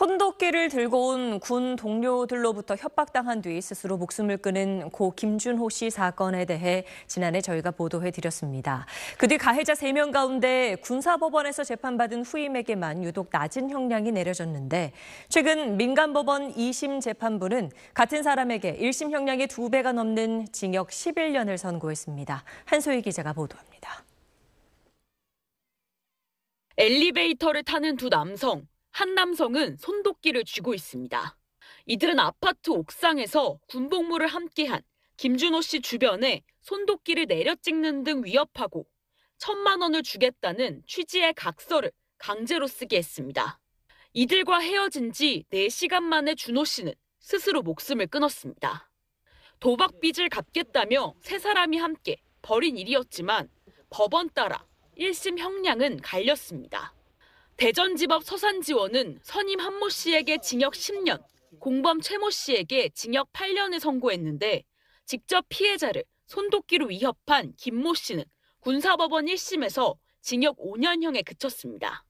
손도끼를 들고 온 군 동료들로부터 협박당한 뒤 스스로 목숨을 끊은 고 김준호 씨 사건에 대해 지난해 저희가 보도해 드렸습니다. 그 뒤 가해자 3명 가운데 군사법원에서 재판받은 후임에게만 유독 낮은 형량이 내려졌는데 최근 민간법원 2심 재판부는 같은 사람에게 1심 형량의 2배가 넘는 징역 11년을 선고했습니다. 한소희 기자가 보도합니다. 엘리베이터를 타는 두 남성. 한 남성은 손도끼를 쥐고 있습니다. 이들은 아파트 옥상에서 군복무를 함께한 김준호 씨 주변에 손도끼를 내려 찍는 등 위협하고 천만 원을 주겠다는 취지의 각서를 강제로 쓰게 했습니다. 이들과 헤어진 지 4시간 만에 준호 씨는 스스로 목숨을 끊었습니다. 도박 빚을 갚겠다며 세 사람이 함께 벌인 일이었지만 법원 따라 1심 형량은 갈렸습니다. 대전지법 서산지원은 선임 한 모 씨에게 징역 10년, 공범 최 모 씨에게 징역 8년을 선고했는데 직접 피해자를 손도끼로 위협한 김 모 씨는 군사법원 1심에서 징역 5년형에 그쳤습니다.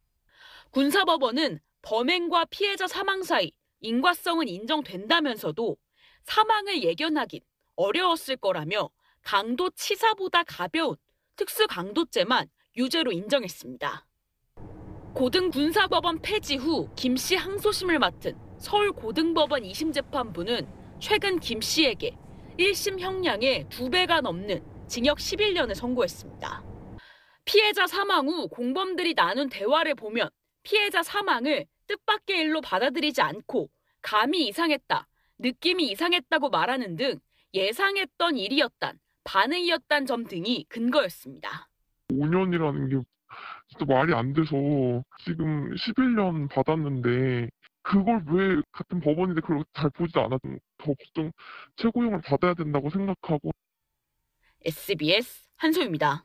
군사법원은 범행과 피해자 사망 사이 인과성은 인정된다면서도 사망을 예견하긴 어려웠을 거라며 강도 치사보다 가벼운 특수 강도죄만 유죄로 인정했습니다. 고등군사법원 폐지 후 김 씨 항소심을 맡은 서울고등법원 2심 재판부는 최근 김씨에게 1심 형량의 2배가 넘는 징역 11년을 선고했습니다. 피해자 사망 후 공범들이 나눈 대화를 보면 피해자 사망을 뜻밖의 일로 받아들이지 않고 감이 이상했다, 느낌이 이상했다고 말하는 등 예상했던 일이었단, 반응이었단 점 등이 근거였습니다. 5년이라는 게 진짜 말이 안 돼서 지금 11년 받았는데 그걸 왜 같은 법원인데 그걸 잘 보지도 않았던 더 법정 최고형을 받아야 된다고 생각하고 SBS 한소입니다.